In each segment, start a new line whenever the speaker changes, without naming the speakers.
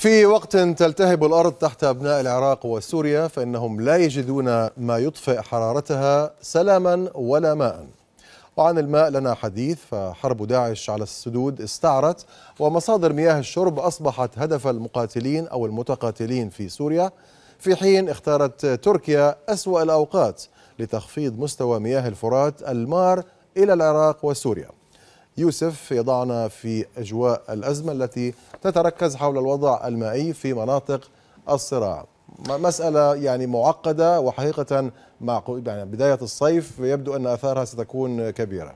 في وقت تلتهب الأرض تحت أبناء العراق وسوريا فإنهم لا يجدون ما يطفئ حرارتها سلاما ولا ماء وعن الماء لنا حديث فحرب داعش على السدود استعرت ومصادر مياه الشرب أصبحت هدف المقاتلين أو المتقاتلين في سوريا في حين اختارت تركيا أسوأ الأوقات لتخفيض مستوى مياه الفرات المار إلى العراق وسوريا يوسف يضعنا في أجواء الأزمة التي تتركز حول الوضع المائي في مناطق الصراع مسألة يعني معقدة وحقيقة مع يعني بداية الصيف يبدو أن آثارها ستكون كبيرة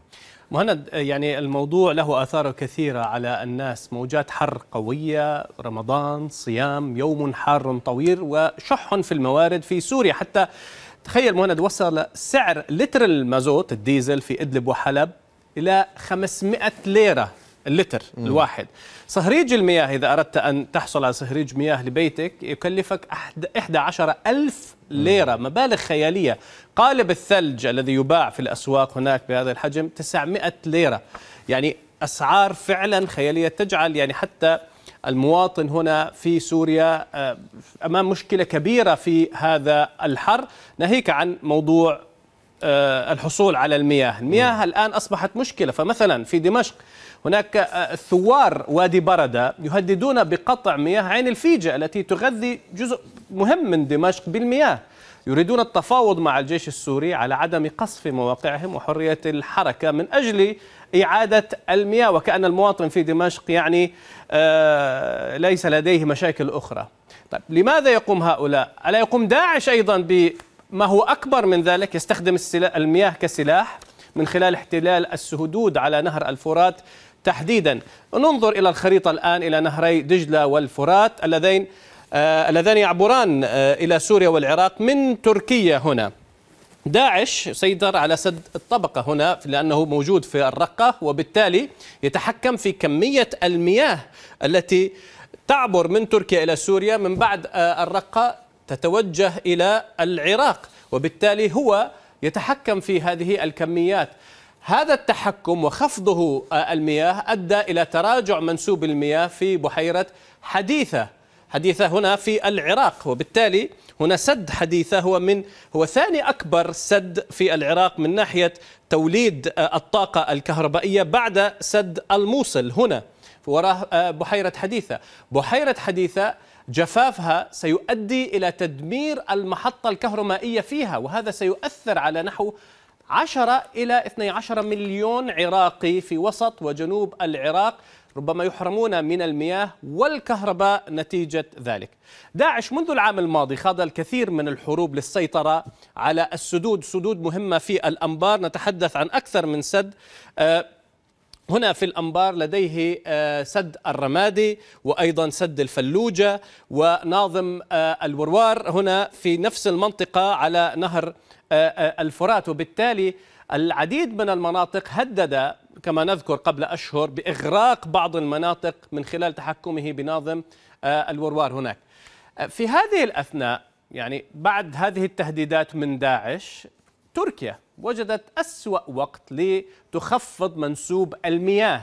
مهند يعني الموضوع له آثار كثيرة على الناس موجات حر قوية رمضان صيام يوم حار طويل وشح في الموارد في سوريا حتى تخيل مهند وصل سعر لتر المازوت الديزل في إدلب وحلب إلى 500 ليرة اللتر مم. الواحد صهريج المياه إذا أردت أن تحصل على صهريج مياه لبيتك يكلفك 11 ألف ليرة مبالغ خيالية قالب الثلج الذي يباع في الأسواق هناك بهذا الحجم 900 ليرة يعني أسعار فعلا خيالية تجعل يعني حتى المواطن هنا في سوريا آه، أمام مشكلة كبيرة في هذا الحر ناهيك عن موضوع آه، الحصول على المياه المياه الآن أصبحت مشكلة فمثلا في دمشق هناك آه، ثوار وادي بردة يهددون بقطع مياه عين الفيجة التي تغذي جزء مهم من دمشق بالمياه يريدون التفاوض مع الجيش السوري على عدم قصف مواقعهم وحرية الحركة من أجل إعادة المياه وكأن المواطن في دمشق يعني آه، ليس لديه مشاكل أخرى طيب لماذا يقوم هؤلاء؟ ألا يقوم داعش أيضا ب ما هو أكبر من ذلك يستخدم المياه كسلاح من خلال احتلال السهدود على نهر الفرات تحديدا ننظر إلى الخريطة الآن إلى نهري دجلة والفرات اللذين آه، اللذان يعبران آه، إلى سوريا والعراق من تركيا هنا داعش سيطر على سد الطبقة هنا لأنه موجود في الرقة وبالتالي يتحكم في كمية المياه التي تعبر من تركيا إلى سوريا من بعد آه، الرقة تتوجه إلى العراق وبالتالي هو يتحكم في هذه الكميات هذا التحكم وخفضه آه، المياه أدى إلى تراجع منسوب المياه في بحيرة حديثة حديثة هنا في العراق وبالتالي هنا سد حديثة هو من هو ثاني أكبر سد في العراق من ناحية توليد آه، الطاقة الكهربائية بعد سد الموصل هنا وراه آه، بحيرة حديثة بحيرة حديثة جفافها سيؤدي إلى تدمير المحطة الكهربائيه فيها وهذا سيؤثر على نحو 10 إلى 12 مليون عراقي في وسط وجنوب العراق ربما يحرمون من المياه والكهرباء نتيجة ذلك داعش منذ العام الماضي خاض الكثير من الحروب للسيطرة على السدود سدود مهمة في الأنبار نتحدث عن أكثر من سد آه، هنا في الأنبار لديه آه، سد الرمادي وأيضا سد الفلوجة وناظم آه، الوروار هنا في نفس المنطقة على نهر آه، الفرات وبالتالي العديد من المناطق هدد كما نذكر قبل أشهر بإغراق بعض المناطق من خلال تحكمه بناظم الوروار هناك في هذه الأثناء يعني بعد هذه التهديدات من داعش تركيا وجدت أسوأ وقت لتخفض منسوب المياه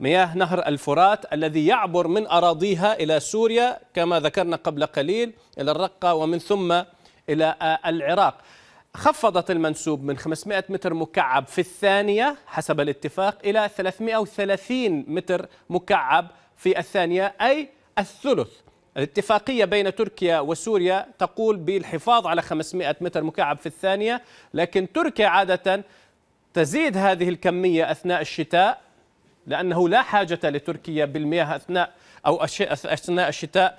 مياه نهر الفرات الذي يعبر من أراضيها إلى سوريا كما ذكرنا قبل قليل إلى الرقة ومن ثم إلى آه، العراق خفضت المنسوب من 500 متر مكعب في الثانية حسب الاتفاق إلى 330 متر مكعب في الثانية أي الثلث الاتفاقية بين تركيا وسوريا تقول بالحفاظ على 500 متر مكعب في الثانية لكن تركيا عادة تزيد هذه الكمية أثناء الشتاء لأنه لا حاجة لتركيا بالمياه أثناء أو أثناء الشتاء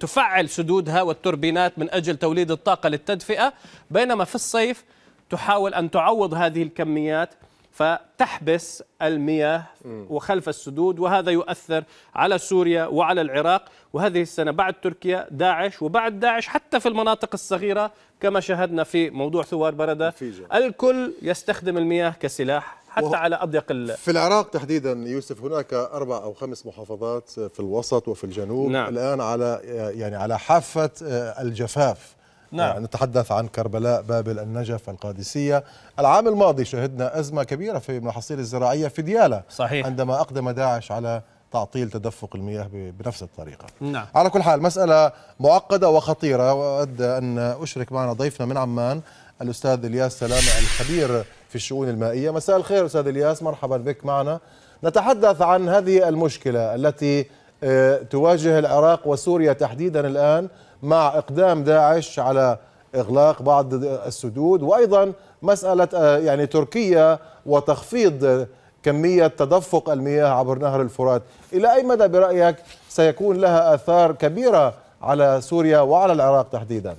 تفعل سدودها والتوربينات من أجل توليد الطاقة للتدفئة بينما في الصيف تحاول أن تعوض هذه الكميات فتحبس المياه وخلف السدود وهذا يؤثر على سوريا وعلى العراق وهذه السنة بعد تركيا داعش وبعد داعش حتى في المناطق الصغيرة كما شاهدنا في موضوع ثوار بردة الكل يستخدم المياه
كسلاح حتى على أضيق ال... في العراق تحديدا يوسف هناك أربع أو خمس محافظات في الوسط وفي الجنوب نعم. الآن على يعني على حافة آه، الجفاف نعم. يعني نتحدث عن كربلاء بابل النجف القادسية العام الماضي شهدنا أزمة كبيرة في المحاصيل الزراعية في ديالا صحيح. عندما أقدم داعش على تعطيل تدفق المياه بنفس الطريقة نعم. على كل حال مسألة معقدة وخطيرة وأود أن أشرك معنا ضيفنا من عمان الأستاذ إلياس سلامة الخبير في الشؤون المائية مساء الخير أستاذ إلياس مرحبا بك معنا نتحدث عن هذه المشكلة التي آه، تواجه العراق وسوريا تحديدا الآن مع إقدام داعش على إغلاق بعض السدود وأيضا مسألة آه، يعني تركيا وتخفيض كمية تدفق المياه عبر نهر الفرات إلى أي مدى برأيك سيكون لها آثار كبيرة على سوريا وعلى العراق تحديدا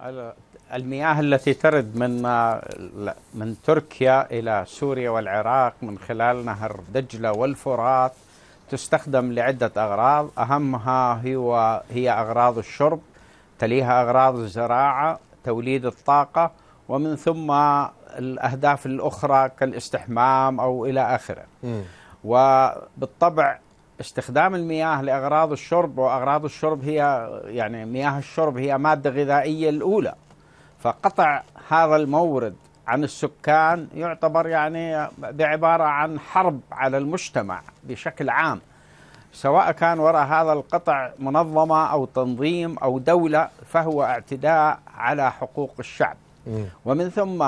على المياه التي ترد من من تركيا الى سوريا والعراق من خلال نهر دجله والفرات تستخدم لعده اغراض اهمها هو هي اغراض الشرب تليها اغراض الزراعه توليد الطاقه ومن ثم الاهداف الاخرى كالاستحمام او الى اخره. وبالطبع استخدام المياه لاغراض الشرب واغراض الشرب هي يعني مياه الشرب هي ماده غذائيه الاولى. فقطع هذا المورد عن السكان يعتبر يعني بعبارة عن حرب على المجتمع بشكل عام سواء كان وراء هذا القطع منظمة أو تنظيم أو دولة فهو اعتداء على حقوق الشعب ومن ثم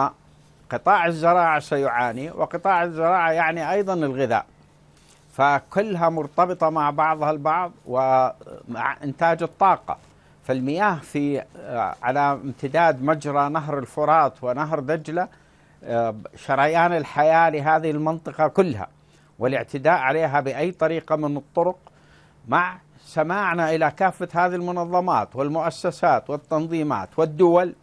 قطاع الزراعة سيعاني وقطاع الزراعة يعني أيضا الغذاء فكلها مرتبطة مع بعضها البعض ومع إنتاج الطاقة فالمياه في آه، على امتداد مجرى نهر الفرات ونهر دجله آه، شريان الحياه لهذه المنطقه كلها والاعتداء عليها باي طريقه من الطرق مع سماعنا الى كافه هذه المنظمات والمؤسسات والتنظيمات والدول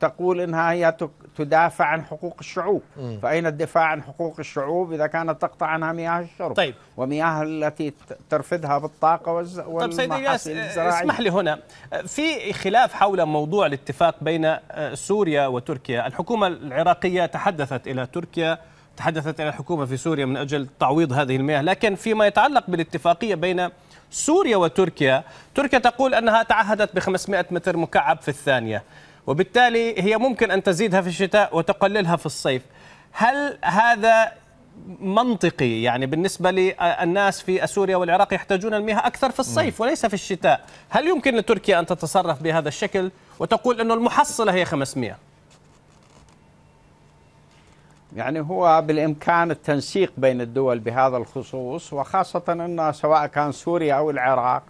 تقول انها هي تدافع عن حقوق الشعوب م. فاين الدفاع عن حقوق الشعوب اذا كانت تقطع عنها مياه الشرب طيب ومياه التي ترفدها بالطاقه طيب والمحاصيل طيب الزراعيه اسمح لي
هنا في خلاف حول موضوع الاتفاق بين آه، سوريا وتركيا الحكومه العراقيه تحدثت الى تركيا تحدثت الى الحكومه في سوريا من اجل تعويض هذه المياه لكن فيما يتعلق بالاتفاقيه بين سوريا وتركيا تركيا تقول انها تعهدت ب 500 متر مكعب في الثانيه وبالتالي هي ممكن أن تزيدها في الشتاء وتقللها في الصيف هل هذا منطقي يعني بالنسبة للناس في سوريا والعراق يحتاجون المياه أكثر في الصيف وليس في الشتاء هل يمكن لتركيا أن تتصرف بهذا الشكل وتقول أنه المحصلة هي 500
يعني هو بالإمكان التنسيق بين الدول بهذا الخصوص وخاصة أن سواء كان سوريا أو العراق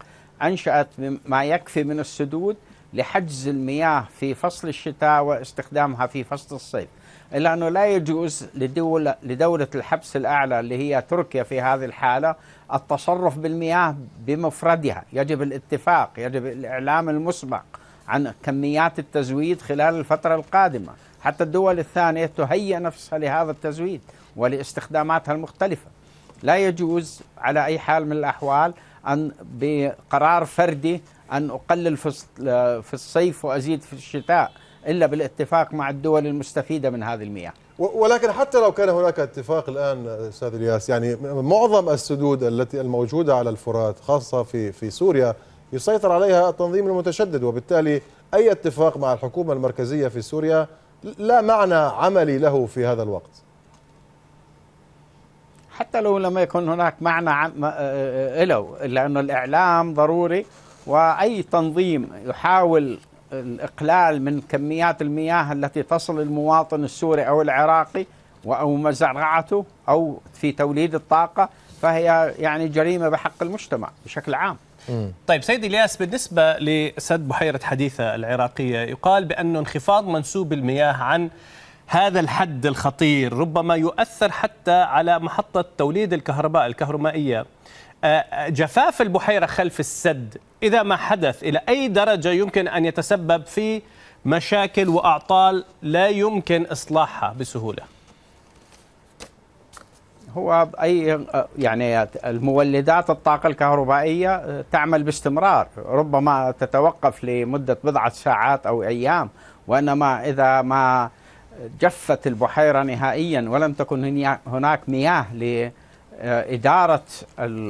أنشأت ما يكفي من السدود لحجز المياه في فصل الشتاء واستخدامها في فصل الصيف إلا أنه لا يجوز لدولة, لدولة الحبس الأعلى اللي هي تركيا في هذه الحالة التصرف بالمياه بمفردها يجب الاتفاق يجب الإعلام المسبق عن كميات التزويد خلال الفترة القادمة حتى الدول الثانية تهيئ نفسها لهذا التزويد ولاستخداماتها المختلفة لا يجوز على أي حال من الأحوال أن بقرار فردي أن أقلل في الصيف وأزيد في الشتاء إلا بالاتفاق مع الدول المستفيدة من هذه المياه
ولكن حتى لو كان هناك اتفاق الآن أستاذ الياس يعني معظم السدود التي الموجودة على الفرات خاصة في, في سوريا يسيطر عليها التنظيم المتشدد وبالتالي أي اتفاق مع الحكومة المركزية في سوريا لا معنى عملي له في هذا الوقت حتى لو لم
يكن هناك معنى له لأن الإعلام ضروري وأي تنظيم يحاول الإقلال من كميات المياه التي تصل المواطن السوري أو العراقي أو مزرعته أو في توليد الطاقة فهي يعني جريمة بحق المجتمع بشكل عام
طيب سيد الياس بالنسبة لسد بحيرة حديثة العراقية يقال بأن انخفاض منسوب المياه عن هذا الحد الخطير ربما يؤثر حتى على محطة توليد الكهرباء الكهرمائية جفاف البحيرة خلف السد إذا ما حدث إلى أي درجة يمكن أن يتسبب في مشاكل وأعطال لا يمكن إصلاحها بسهولة
هو أي يعني المولدات الطاقة الكهربائية تعمل باستمرار ربما تتوقف لمدة بضعة ساعات أو أيام وإنما إذا ما جفت البحيرة نهائيا ولم تكن هناك مياه آه، إدارة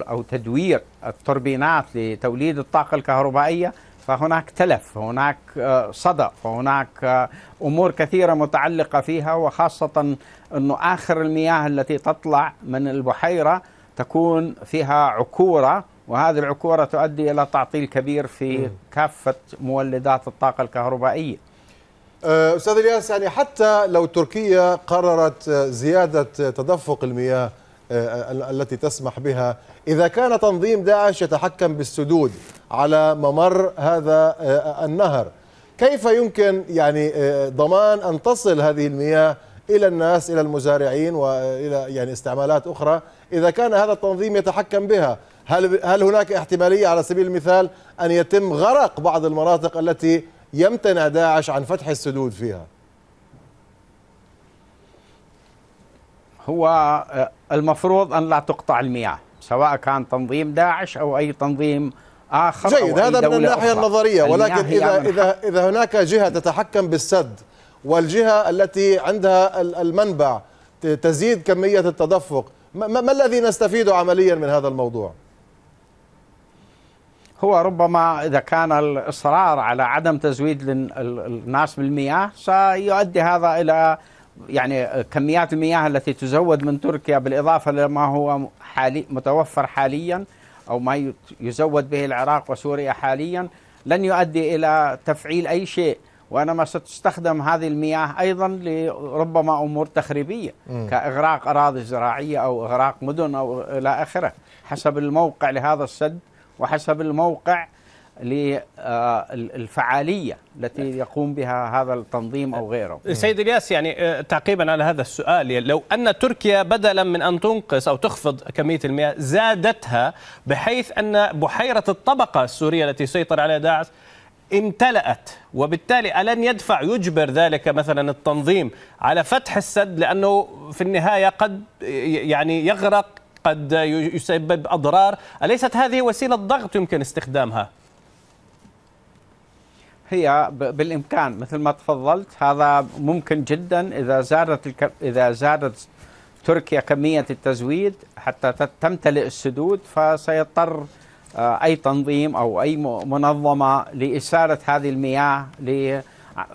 أو تدوير التوربينات لتوليد الطاقة الكهربائية فهناك تلف هناك آه، صدى هناك آه، أمور كثيرة متعلقة فيها وخاصة أنه آخر المياه التي تطلع من البحيرة تكون فيها عكورة وهذه العكورة تؤدي إلى تعطيل كبير في
كافة مولدات الطاقة الكهربائية أستاذ الياس يعني حتى لو تركيا قررت زيادة تدفق المياه آه، آه، التي تسمح بها إذا كان تنظيم داعش يتحكم بالسدود على ممر هذا آه، النهر كيف يمكن يعني ضمان أن تصل هذه المياه إلى الناس إلى المزارعين وإلى يعني استعمالات أخرى إذا كان هذا التنظيم يتحكم بها هل, هل هناك احتمالية على سبيل المثال أن يتم غرق بعض المناطق التي يمتنع داعش عن فتح السدود فيها؟ هو آه، المفروض أن لا تقطع
المياه سواء كان تنظيم داعش أو أي تنظيم آخر جيد هذا من الناحية أخرى. النظرية ولكن إذا,
إذا, إذا هناك جهة تتحكم بالسد والجهة التي عندها المنبع تزيد كمية التدفق ما, ما الذي نستفيده عمليا من هذا الموضوع؟ هو ربما إذا كان
الإصرار على عدم تزويد الناس بالمياه سيؤدي هذا إلى يعني كميات المياه التي تزود من تركيا بالإضافة لما هو حالي متوفر حاليا أو ما يزود به العراق وسوريا حاليا لن يؤدي إلى تفعيل أي شيء وانما ستستخدم هذه المياه ايضا لربما امور تخريبيه كاغراق اراضي زراعيه او اغراق مدن او الى اخره حسب الموقع لهذا السد وحسب الموقع للفعاليه التي نعم. يقوم بها هذا التنظيم او غيره.
نعم. سيد الياس يعني آه، تعقيبا على هذا السؤال يعني لو ان تركيا بدلا من ان تنقص او تخفض كميه المياه زادتها بحيث ان بحيره الطبقه السوريه التي سيطر عليها داعش امتلأت وبالتالي ألن يدفع يجبر ذلك مثلا التنظيم على فتح السد لأنه في النهاية قد يعني يغرق قد يسبب أضرار أليست هذه وسيلة ضغط يمكن استخدامها؟
هي بالامكان مثل ما تفضلت هذا ممكن جدا اذا زادت الك... اذا زادت تركيا كميه التزويد حتى تمتلئ السدود فسيضطر آه، اي تنظيم او اي منظمه لاساله هذه المياه ل...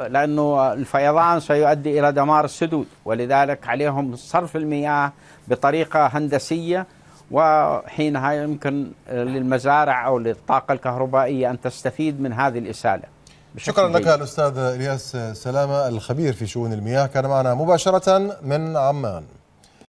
لانه الفيضان سيؤدي الى دمار السدود ولذلك عليهم صرف المياه بطريقه هندسيه وحينها يمكن للمزارع او للطاقه الكهربائيه ان تستفيد من هذه الاساله شكرا لك
الأستاذ إلياس سلامة الخبير في شؤون المياه كان معنا مباشرة من عمان